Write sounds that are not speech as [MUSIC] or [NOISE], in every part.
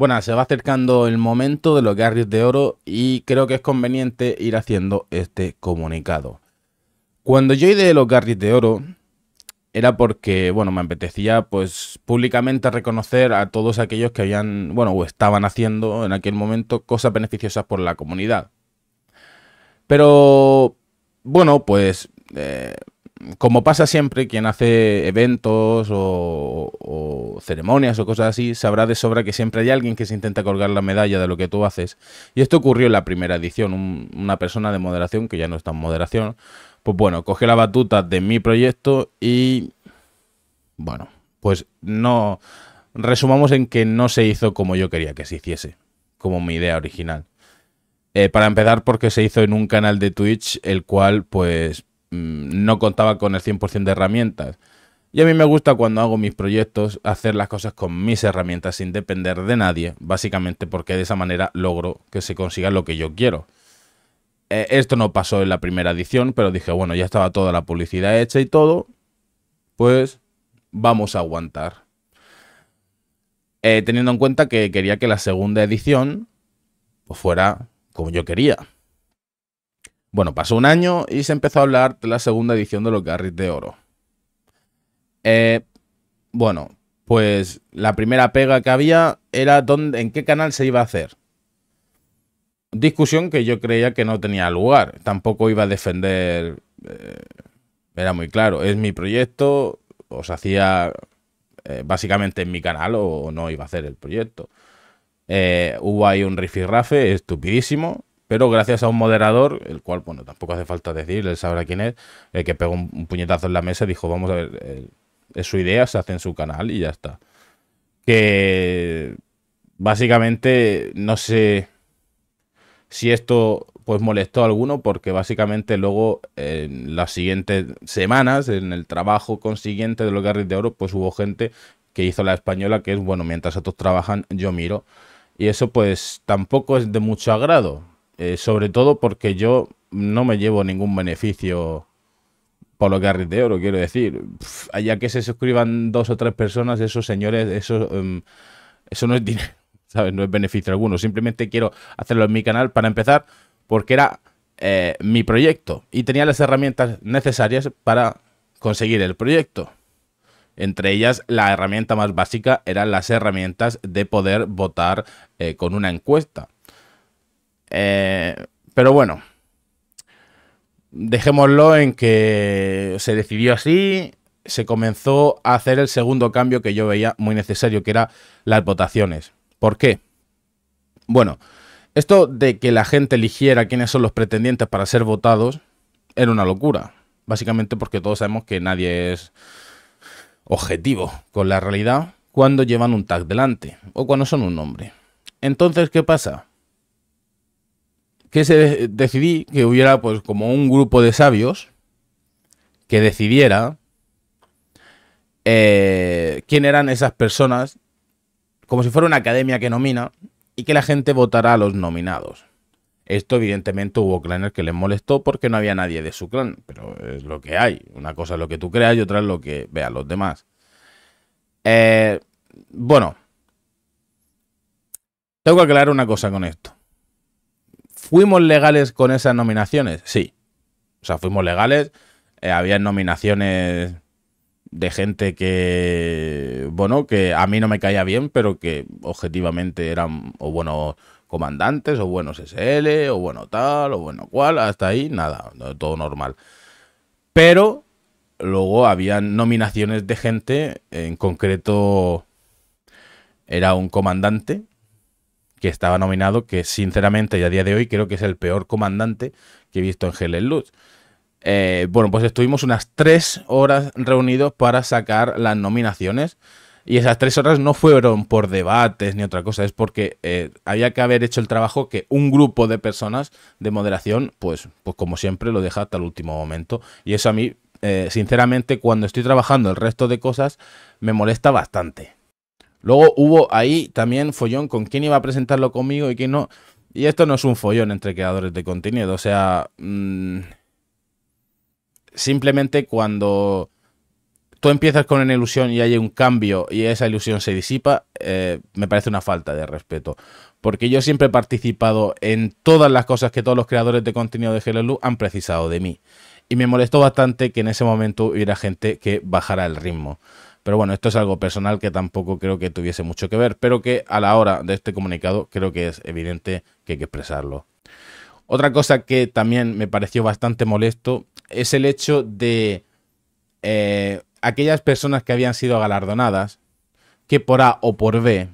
Bueno, se va acercando el momento de los Garris de Oro y creo que es conveniente ir haciendo este comunicado. Cuando yo ideé los Garris de Oro era porque, bueno, me apetecía pues públicamente reconocer a todos aquellos que habían, bueno, o estaban haciendo en aquel momento cosas beneficiosas por la comunidad. Pero, bueno, pues eh, como pasa siempre, quien hace eventos o, ceremonias o cosas así, sabrá de sobra que siempre hay alguien que se intenta colgar la medalla de lo que tú haces. Y esto ocurrió en la primera edición. una persona de moderación, que ya no está en moderación, pues bueno, coge la batuta de mi proyecto y... Bueno, pues no... Resumamos en que no se hizo como yo quería que se hiciese, como mi idea original. Eh, para empezar, porque se hizo en un canal de Twitch, el cual, pues, Mm, no contaba con el 100% de herramientas. Y a mí me gusta cuando hago mis proyectos hacer las cosas con mis herramientas sin depender de nadie, básicamente porque de esa manera logro que se consiga lo que yo quiero. Eh, esto no pasó en la primera edición, pero dije, bueno, ya estaba toda la publicidad hecha y todo, pues vamos a aguantar. Eh, teniendo en cuenta que quería que la segunda edición pues, fuera como yo quería. Bueno, pasó un año y se empezó a hablar de la segunda edición de los Garris de Oro. Eh, bueno, pues la primera pega que había era dónde, en qué canal se iba a hacer. Discusión que yo creía que no tenía lugar. Tampoco iba a defender... Eh, era muy claro, es mi proyecto, os hacía eh, básicamente en mi canal o, no iba a hacer el proyecto. hubo ahí un rifirrafe estupidísimo pero gracias a un moderador, el cual, bueno, tampoco hace falta decir, él sabrá quién es, que pegó un, puñetazo en la mesa y dijo, vamos a ver, eh, es su idea, se hace en su canal y ya está. Que básicamente no sé si esto pues molestó a alguno porque básicamente luego en las siguientes semanas en el trabajo consiguiente de los Garris de Oro pues hubo gente que hizo la española que es bueno mientras otros trabajan yo miro y eso pues tampoco es de mucho agrado eh, sobre todo porque yo no me llevo ningún beneficio por lo que oro, quiero decir. Ya allá que se suscriban dos o tres personas, esos señores, eso, em, eso no es dinero, [LAUGHS] ¿sabes? No es beneficio alguno. Simplemente quiero hacerlo en mi canal para empezar, porque era eh, mi proyecto y tenía las herramientas necesarias para conseguir el proyecto. Entre ellas, la herramienta más básica eran las herramientas de poder votar eh, con una encuesta. Eh, pero bueno, dejémoslo en que se decidió así, se comenzó a hacer el segundo cambio que yo veía muy necesario, que era las votaciones. ¿Por qué? Bueno, esto de que la gente eligiera quiénes son los pretendientes para ser votados era una locura. Básicamente porque todos sabemos que nadie es objetivo con la realidad cuando llevan un tag delante o cuando son un nombre. Entonces, ¿qué pasa? que se decidí que hubiera pues como un grupo de sabios que decidiera eh, quién eran esas personas, como si fuera una academia que nomina, y que la gente votara a los nominados. Esto evidentemente hubo clanes que les molestó porque no había nadie de su clan, pero es lo que hay. Una cosa es lo que tú creas y otra es lo que vean los demás. Eh, bueno, tengo que aclarar una cosa con esto. ¿Fuimos legales con esas nominaciones? Sí. O sea, fuimos legales. Eh, había nominaciones de gente que, bueno, que a mí no me caía bien, pero que objetivamente eran o buenos comandantes, o buenos SL, o bueno tal, o bueno cual, hasta ahí nada, todo normal. Pero luego había nominaciones de gente, en concreto era un comandante que estaba nominado, que sinceramente y a día de hoy creo que es el peor comandante que he visto en Helen Luz. Eh, bueno, pues estuvimos unas tres horas reunidos para sacar las nominaciones. Y esas tres horas no fueron por debates ni otra cosa, es porque eh, había que haber hecho el trabajo que un grupo de personas de moderación, pues, pues como siempre, lo deja hasta el último momento. Y eso a mí, eh, sinceramente, cuando estoy trabajando el resto de cosas, me molesta bastante. Luego hubo ahí también follón con quién iba a presentarlo conmigo y quién no. Y esto no es un follón entre creadores de contenido, o sea, mm, simplemente cuando tú empiezas con una ilusión y hay un cambio y esa ilusión se disipa, eh, me parece una falta de respeto. Porque yo siempre he participado en todas las cosas que todos los creadores de contenido de Hello han precisado de mí. Y me molestó bastante que en ese momento hubiera gente que bajara el ritmo. Pero bueno, esto es algo personal que tampoco creo que tuviese mucho que ver, pero que a la hora de este comunicado creo que es evidente que hay que expresarlo. Otra cosa que también me pareció bastante molesto es el hecho de eh, aquellas personas que habían sido galardonadas, que por A o por B,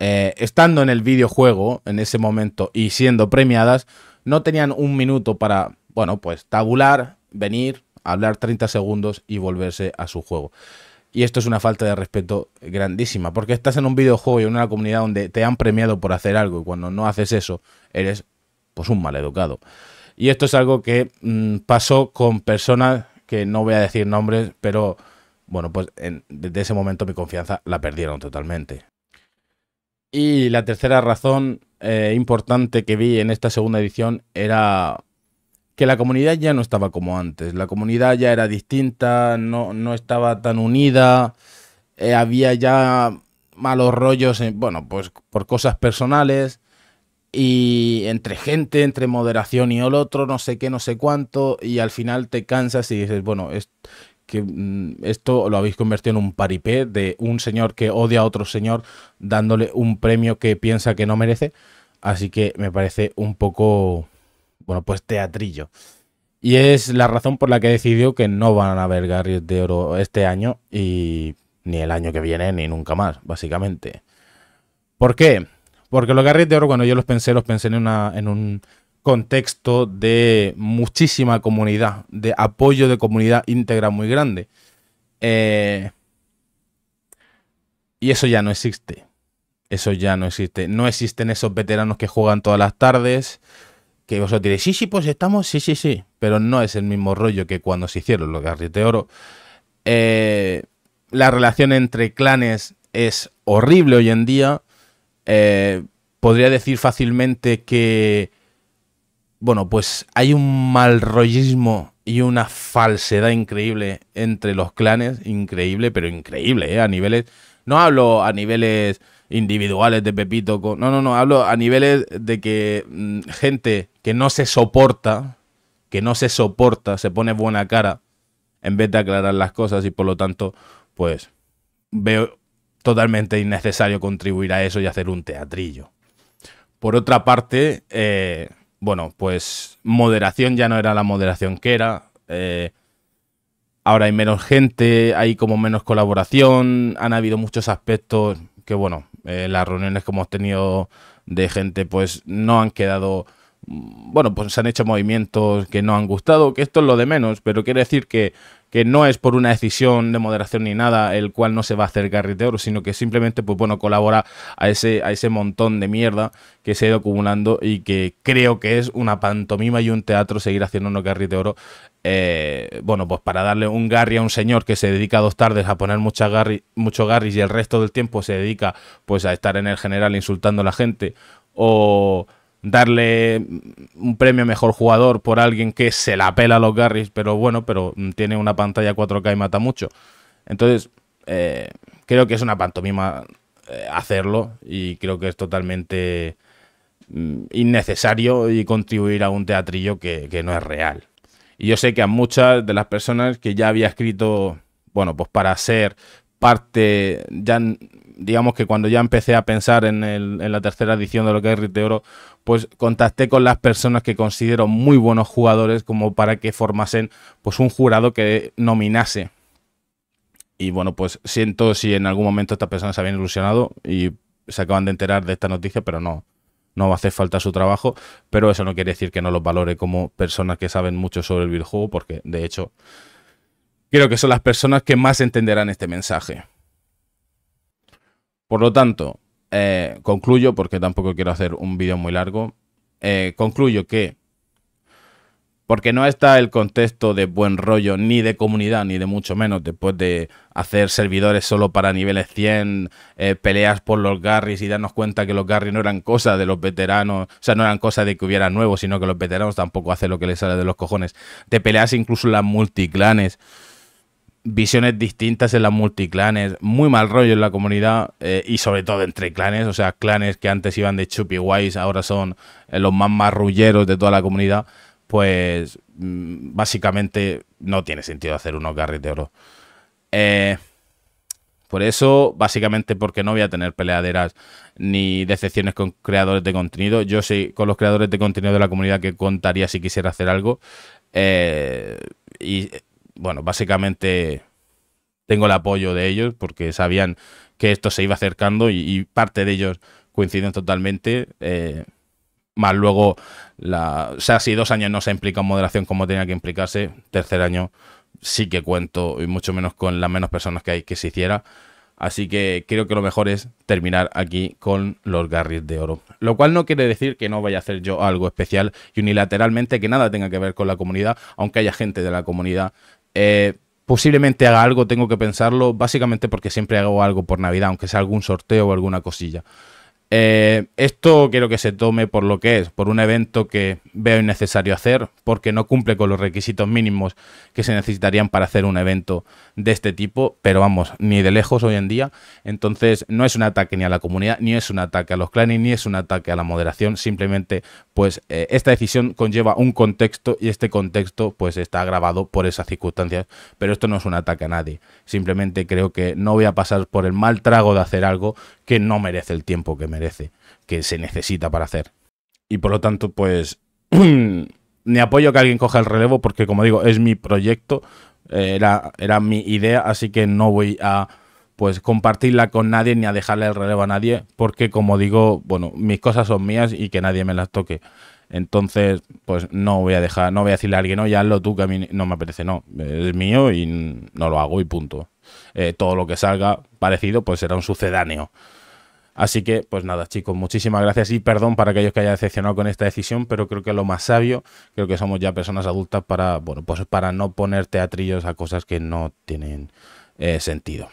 eh, estando en el videojuego en ese momento y siendo premiadas, no tenían un minuto para, bueno, pues tabular, venir, hablar 30 segundos y volverse a su juego. Y esto es una falta de respeto grandísima, porque estás en un videojuego y en una comunidad donde te han premiado por hacer algo y cuando no haces eso eres pues un maleducado. Y esto es algo que mm, pasó con personas que no voy a decir nombres, pero bueno, pues desde ese momento mi confianza la perdieron totalmente. Y la tercera razón eh, importante que vi en esta segunda edición era que la comunidad ya no estaba como antes, la comunidad ya era distinta, no, estaba tan unida, eh, había ya malos rollos, bueno, pues por cosas personales y entre gente, entre moderación y el otro, no sé qué, no sé cuánto, y al final te cansas y dices, bueno, es que mm, esto lo habéis convertido en un paripé de un señor que odia a otro señor dándole un premio que piensa que no merece, así que me parece un poco bueno, pues teatrillo. Y es la razón por la que decidió que no van a haber Garriott de Oro este año y ni el año que viene ni nunca más, básicamente. ¿Por qué? Porque los Garriott de Oro, cuando yo los pensé, los pensé en, un contexto de muchísima comunidad, de apoyo de comunidad íntegra muy grande. Eh, y eso ya no existe. Eso ya no existe. No existen esos veteranos que juegan todas las tardes que vosotros diréis, sí, sí, pues estamos, sí, sí, sí, pero no es el mismo rollo que cuando se hicieron los que de Oro. Eh, la relación entre clanes es horrible hoy en día. Eh, podría decir fácilmente que, bueno, pues hay un mal rollismo y una falsedad increíble entre los clanes, increíble, pero increíble, eh, a niveles, no hablo a niveles individuales de Pepito. No, no, no, hablo a niveles de que mm, gente que no se soporta, que no se soporta, se pone buena cara en vez de aclarar las cosas y por lo tanto, pues veo totalmente innecesario contribuir a eso y hacer un teatrillo. Por otra parte, eh, bueno, pues moderación ya no era la moderación que era. Eh, ahora hay menos gente, hay como menos colaboración, han habido muchos aspectos que bueno, eh, las reuniones que hemos tenido de gente pues no han quedado bueno, pues se han hecho movimientos que no han gustado, que esto es lo de menos, pero quiere decir que, que no es por una decisión de moderación ni nada el cual no se va a hacer de Oro, sino que simplemente, pues bueno, colabora a ese, a ese montón de mierda que se ha ido acumulando y que creo que es una pantomima y un teatro seguir haciendo unos de Oro, eh, bueno, pues para darle un Garry a un señor que se dedica dos tardes a poner mucho garri, mucho y el resto del tiempo se dedica pues a estar en el general insultando a la gente o darle un premio mejor jugador por alguien que se la pela a los Garris, pero bueno, pero tiene una pantalla 4K y mata mucho. Entonces, eh, creo que es una pantomima eh, hacerlo y creo que es totalmente mm, innecesario y contribuir a un teatrillo que, no es real. Y yo sé que a muchas de las personas que ya había escrito, bueno, pues para ser parte ya digamos que cuando ya empecé a pensar en, la tercera edición de lo que es Oro, pues contacté con las personas que considero muy buenos jugadores como para que formasen pues un jurado que nominase. Y bueno, pues siento si en algún momento estas personas se habían ilusionado y se acaban de enterar de esta noticia, pero no, no va a hacer falta su trabajo, pero eso no quiere decir que no los valore como personas que saben mucho sobre el videojuego, porque de hecho creo que son las personas que más entenderán este mensaje. Por lo tanto, eh, concluyo, porque tampoco quiero hacer un vídeo muy largo, eh, concluyo que, porque no está el contexto de buen rollo, ni de comunidad, ni de mucho menos, después de hacer servidores solo para niveles 100, eh, peleas por los garris y darnos cuenta que los garris no eran cosa de los veteranos, o sea, no eran cosa de que hubiera nuevos, sino que los veteranos tampoco hacen lo que les sale de los cojones, de peleas incluso las multiclanes visiones distintas en las multiclanes, muy mal rollo en la comunidad eh, y sobre todo entre clanes, o sea, clanes que antes iban de chupi guays, ahora son eh, los más marrulleros de toda la comunidad, pues mm, básicamente no tiene sentido hacer unos garris de oro. Eh, por eso, básicamente porque no voy a tener peleaderas ni decepciones con creadores de contenido. Yo soy con los creadores de contenido de la comunidad que contaría si quisiera hacer algo. y bueno, básicamente tengo el apoyo de ellos porque sabían que esto se iba acercando y, parte de ellos coinciden totalmente. Eh, más luego, la, o sea, si dos años no se implica en moderación como tenía que implicarse, tercer año sí que cuento, y mucho menos con las menos personas que hay que se hiciera. Así que creo que lo mejor es terminar aquí con los Garris de Oro. Lo cual no quiere decir que no vaya a hacer yo algo especial y unilateralmente que nada tenga que ver con la comunidad, aunque haya gente de la comunidad eh, posiblemente haga algo, tengo que pensarlo, básicamente porque siempre hago algo por Navidad, aunque sea algún sorteo o alguna cosilla. Eh, esto quiero que se tome por lo que es, por un evento que veo innecesario hacer, porque no cumple con los requisitos mínimos que se necesitarían para hacer un evento de este tipo, pero vamos, ni de lejos hoy en día. Entonces, no es un ataque ni a la comunidad, ni es un ataque a los clanes, ni es un ataque a la moderación. Simplemente, pues, eh, esta decisión conlleva un contexto y este contexto, pues, está agravado por esas circunstancias. Pero esto no es un ataque a nadie. Simplemente creo que no voy a pasar por el mal trago de hacer algo que no merece el tiempo que me que se necesita para hacer. Y por lo tanto, pues, ni [CLEARS THROAT] apoyo que alguien coja el relevo porque, como digo, es mi proyecto, eh, era, era mi idea, así que no voy a pues compartirla con nadie ni a dejarle el relevo a nadie, porque como digo, bueno, mis cosas son mías y que nadie me las toque. Entonces, pues no voy a dejar, no voy a decirle a alguien, no, ya hazlo tú, que a mí no me apetece, no, es mío y no lo hago y punto. Eh, todo lo que salga parecido, pues será un sucedáneo. Así que, pues nada, chicos, muchísimas gracias y perdón para aquellos que haya decepcionado con esta decisión, pero creo que lo más sabio, creo que somos ya personas adultas para, bueno, pues para no poner teatrillos a cosas que no tienen eh, sentido.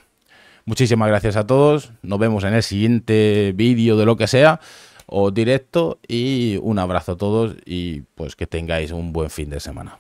Muchísimas gracias a todos, nos vemos en el siguiente vídeo de lo que sea o directo y un abrazo a todos y pues que tengáis un buen fin de semana.